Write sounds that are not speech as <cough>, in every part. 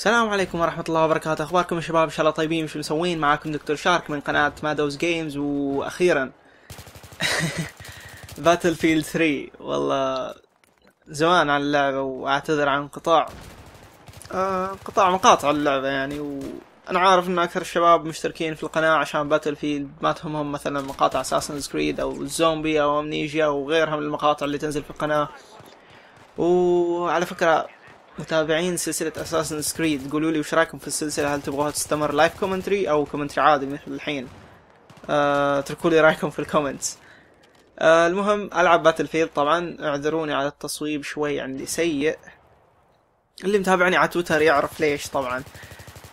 السلام عليكم ورحمة الله وبركاته، أخباركم يا شباب؟ إن شاء الله طيبين، وش مسوين؟ معاكم دكتور شارك من قناة مادوز جيمز وأخيرا باتل فيلد 3 والله زمان عن اللعبة وأعتذر عن انقطاع آه انقطاع مقاطع اللعبة يعني وأنا عارف إن أكثر الشباب مشتركين في القناة عشان باتل فيلد ما تهمهم مثلا مقاطع أساسن كريد أو الزومبي أو أمنيجيا وغيرها من المقاطع اللي تنزل في القناة وعلى فكرة متابعين سلسلة اساسن سكريد قولوا لي وش رايكم في السلسلة هل تبغوها تستمر لايف كومنتري او كومنتري عادي مثل الحين آه، اتركوا لي رايكم في الكومنتس آه، المهم العب باتل فيلد طبعا اعذروني على التصويب شوي عندي سيء اللي متابعني على تويتر يعرف ليش طبعا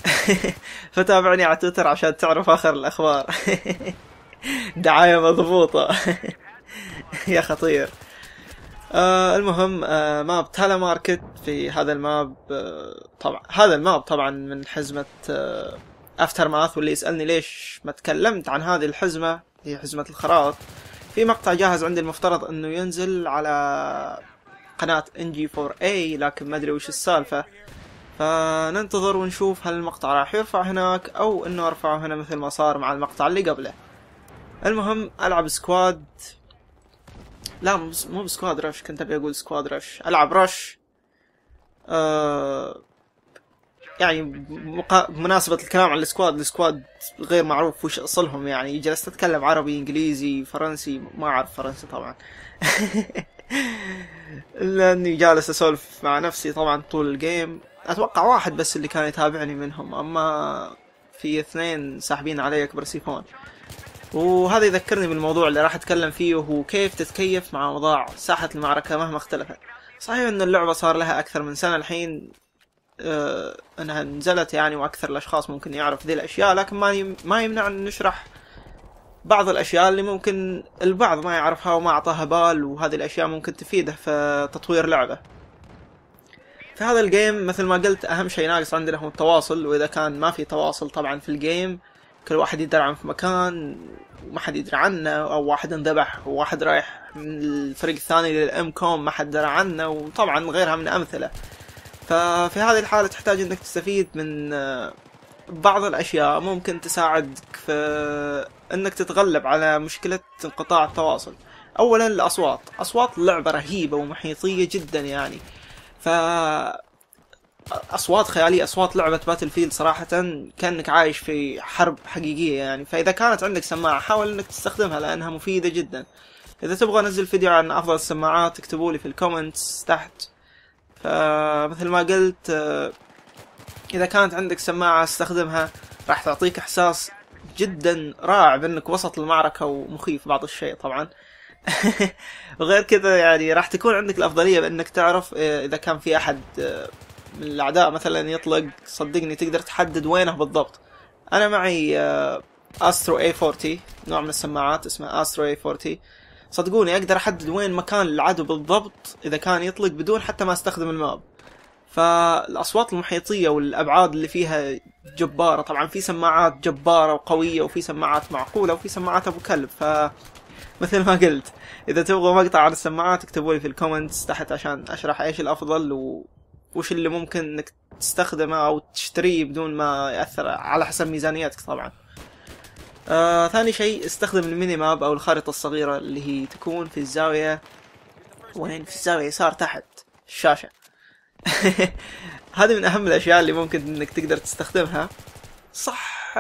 <laughs> فتابعني على تويتر عشان تعرف اخر الاخبار <laughs> دعاية مضبوطة <laughs> يا خطير آه المهم آه ماب تالا ماركت في هذا الماب آه طبعا هذا الماب طبعا من حزمة آه افتر ماث واللي يسألني ليش ما تكلمت عن هذه الحزمة هي حزمة الخرائط في مقطع جاهز عندي المفترض انه ينزل على قناة انجي 4 اي لكن ما ادري وش السالفة فننتظر ونشوف هل المقطع راح يرفع هناك او انه ارفعه هنا مثل ما صار مع المقطع اللي قبله المهم العب سكواد لا مو بسكواد رش كنت ابي اقول سكواد رش العب رش آه يعني بمناسبة الكلام عن السكواد السكواد غير معروف وش اصلهم يعني جلست اتكلم عربي انجليزي فرنسي ما اعرف فرنسي طبعا <laughs> لاني جالس اسولف مع نفسي طبعا طول الجيم اتوقع واحد بس اللي كان يتابعني منهم اما في اثنين ساحبين علي اكبر سيفون وهذا يذكرني بالموضوع اللي راح اتكلم فيه وهو كيف تتكيف مع اوضاع ساحة المعركة مهما اختلفت صحيح ان اللعبة صار لها اكثر من سنة الحين آه انها نزلت يعني واكثر الاشخاص ممكن يعرف ذي الاشياء لكن ما ما يمنع ان نشرح بعض الاشياء اللي ممكن البعض ما يعرفها وما اعطاها بال وهذه الاشياء ممكن تفيده في تطوير لعبه في هذا الجيم مثل ما قلت اهم شيء ناقص عندنا هو التواصل واذا كان ما في تواصل طبعا في الجيم كل واحد يدرعم في مكان وما حد يدري عنه او واحد انذبح وواحد رايح من الفريق الثاني للام كوم ما حد درى عنه وطبعا غيرها من امثله ففي هذه الحاله تحتاج انك تستفيد من آه، بعض الاشياء ممكن تساعدك في انك تتغلب على مشكله انقطاع التواصل اولا الاصوات اصوات اللعبه رهيبه ومحيطيه جدا يعني ف اصوات خياليه اصوات لعبه باتل فيلد صراحه كانك عايش في حرب حقيقيه يعني فاذا كانت عندك سماعه حاول انك تستخدمها لانها مفيده جدا اذا تبغى انزل فيديو عن افضل السماعات اكتبوا لي في الكومنتس تحت فمثل ما قلت اذا كانت عندك سماعه استخدمها راح تعطيك احساس جدا رائع بانك وسط المعركه ومخيف بعض الشيء طبعا <laughs> وغير كذا يعني راح تكون عندك الافضليه بانك تعرف اذا كان في احد من الاعداء مثلا يطلق صدقني تقدر تحدد وينه بالضبط انا معي آه، استرو اي 40 نوع من السماعات اسمه استرو اي 40 صدقوني اقدر احدد وين مكان العدو بالضبط اذا كان يطلق بدون حتى ما استخدم الماب فالاصوات المحيطيه والابعاد اللي فيها جباره طبعا في سماعات جباره وقويه وفي سماعات معقوله وفي سماعات ابو كلب ف مثل ما قلت اذا تبغوا مقطع عن السماعات اكتبوا لي في الكومنتس تحت عشان اشرح ايش الافضل و... وش اللي ممكن انك تستخدمه او تشتريه بدون ما ياثر على حسب ميزانيتك طبعا آه ثاني شيء استخدم الميني ماب او الخارطه الصغيره اللي هي تكون في الزاويه وين في الزاويه يسار تحت الشاشه <laughs> هذه من اهم الاشياء اللي ممكن انك تقدر تستخدمها صح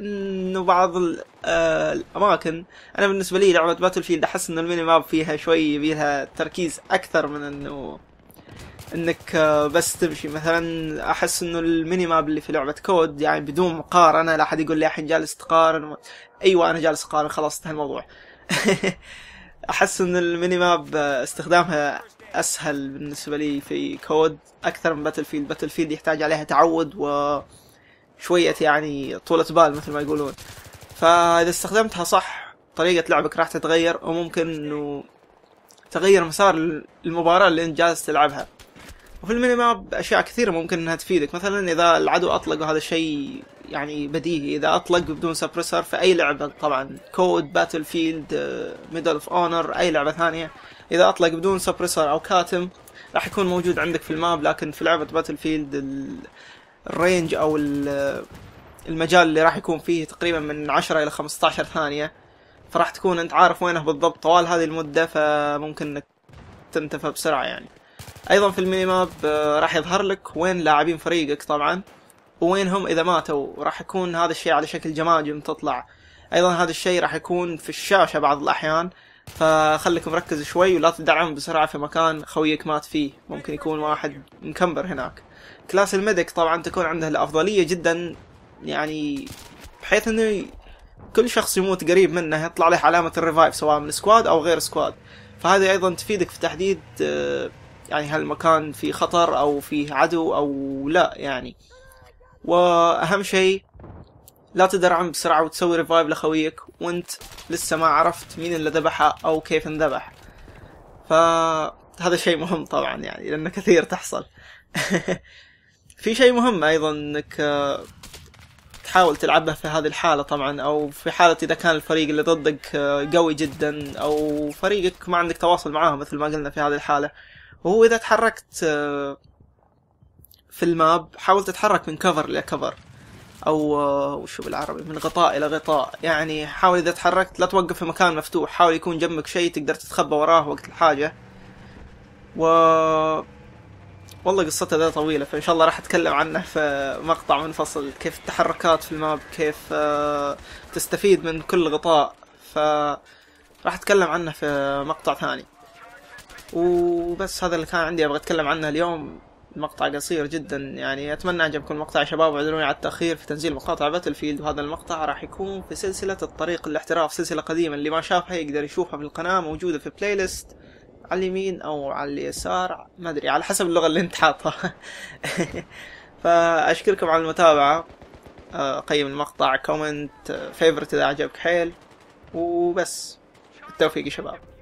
انه بعض آه، الاماكن انا بالنسبه لي لعبه باتل فيلد احس ان الميني ماب فيها شوي يبيلها تركيز اكثر من انه انك آه، بس تمشي مثلا احس انه الميني ماب اللي في لعبه كود يعني بدون مقارنه لا احد يقول لي الحين جالس تقارن ايوه انا جالس اقارن خلاص انتهى الموضوع <laughs> احس ان الميني ماب آه، استخدامها اسهل بالنسبه لي في كود اكثر من باتل فيلد باتل فيلد يحتاج عليها تعود و شوية يعني طولة بال مثل ما يقولون فاذا استخدمتها صح طريقة لعبك راح تتغير وممكن انه تغير مسار المباراة اللي انت جالس تلعبها وفي الميني ماب اشياء كثيره ممكن انها تفيدك مثلا اذا العدو اطلق وهذا شيء يعني بديهي اذا اطلق بدون سبريسر في اي لعبه طبعا كود باتل فيلد ميدل اوف اونر اي لعبه ثانيه اذا اطلق بدون سبريسر او كاتم راح يكون موجود عندك في الماب لكن في لعبه باتل فيلد الرينج او آه، المجال اللي راح يكون فيه تقريبا من 10 الى 15 ثانيه فراح تكون انت عارف وينه بالضبط طوال هذه المده فممكن انك تنتفى بسرعه يعني ايضا في الميني ماب آه، راح يظهر لك وين لاعبين فريقك طبعا وين هم اذا ماتوا راح يكون هذا الشيء على شكل جماجم تطلع ايضا هذا الشيء راح يكون في الشاشه بعض الاحيان فخليكم مركز شوي ولا تدعم بسرعه في مكان خويك مات فيه ممكن يكون واحد مكمبر هناك كلاس الميديك طبعا تكون عنده الافضليه جدا يعني بحيث انه كل شخص يموت قريب منه يطلع له علامه الريفايف سواء من سكواد او غير سكواد فهذه ايضا تفيدك في تحديد آه، يعني هالمكان في خطر او فيه عدو او لا يعني واهم شيء لا تدرعم بسرعة وتسوي ريفايف لخويك وانت لسه ما عرفت مين اللي ذبحه او كيف انذبح فهذا شيء مهم طبعا يعني لأنه كثير تحصل <laughs> في شيء مهم ايضا انك آه، تحاول تلعبه في هذه الحالة طبعا او في حالة اذا كان الفريق اللي ضدك آه، قوي جدا او فريقك ما عندك تواصل معاه مثل ما قلنا في هذه الحالة وهو اذا تحركت آه، في الماب حاول تتحرك من كفر لكفر او آه، وشو بالعربي من غطاء الى غطاء يعني حاول اذا تحركت لا توقف في مكان مفتوح حاول يكون جنبك شيء تقدر تتخبى وراه وقت الحاجه و والله قصتها ذا طويلة فإن شاء الله راح أتكلم عنه في مقطع منفصل كيف التحركات في الماب كيف آه، تستفيد من كل غطاء ف راح أتكلم عنه في مقطع ثاني وبس هذا اللي كان عندي ابغى اتكلم عنه اليوم مقطع قصير جدا يعني اتمنى عجبكم المقطع يا شباب اعذروني على التاخير في تنزيل مقاطع باتل فيلد وهذا المقطع راح يكون في سلسله الطريق الاحتراف سلسله قديمه اللي ما شافها يقدر يشوفها في القناه موجوده في بلاي ليست على اليمين او على اليسار ما ادري على حسب اللغه اللي انت حاطها <laughs> فاشكركم على المتابعه قيم المقطع كومنت فيفرت اذا عجبك حيل وبس بالتوفيق يا شباب